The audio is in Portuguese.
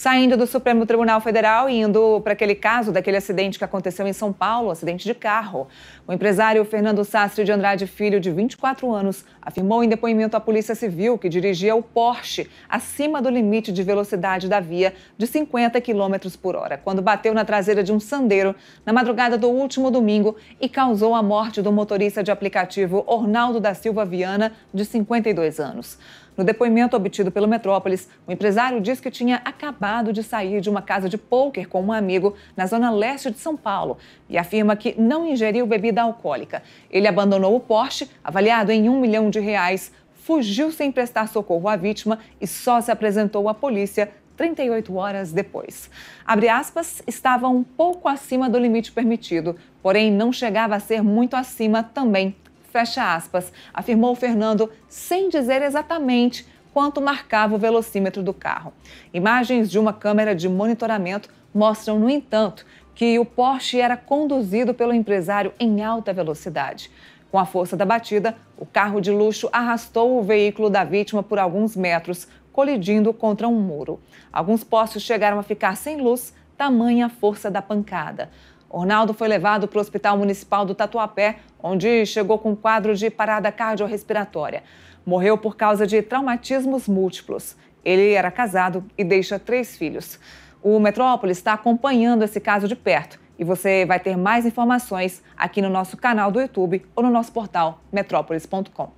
saindo do Supremo Tribunal Federal e indo para aquele caso daquele acidente que aconteceu em São Paulo, acidente de carro. O empresário Fernando Sastre de Andrade Filho, de 24 anos, afirmou em depoimento à Polícia Civil que dirigia o Porsche acima do limite de velocidade da via de 50 km por hora, quando bateu na traseira de um sandeiro na madrugada do último domingo e causou a morte do motorista de aplicativo Ornaldo da Silva Viana, de 52 anos. No depoimento obtido pelo Metrópolis, o empresário disse que tinha acabado acabado de sair de uma casa de pôquer com um amigo na zona leste de São Paulo e afirma que não ingeriu bebida alcoólica. Ele abandonou o Porsche, avaliado em um milhão de reais, fugiu sem prestar socorro à vítima e só se apresentou à polícia 38 horas depois. Abre aspas, estava um pouco acima do limite permitido, porém não chegava a ser muito acima também. Fecha aspas, afirmou Fernando sem dizer exatamente quanto marcava o velocímetro do carro. Imagens de uma câmera de monitoramento mostram, no entanto, que o Porsche era conduzido pelo empresário em alta velocidade. Com a força da batida, o carro de luxo arrastou o veículo da vítima por alguns metros, colidindo contra um muro. Alguns postes chegaram a ficar sem luz, tamanha a força da pancada. Ornaldo foi levado para o Hospital Municipal do Tatuapé, onde chegou com quadro de parada cardiorrespiratória. Morreu por causa de traumatismos múltiplos. Ele era casado e deixa três filhos. O Metrópole está acompanhando esse caso de perto e você vai ter mais informações aqui no nosso canal do YouTube ou no nosso portal metrópolis.com.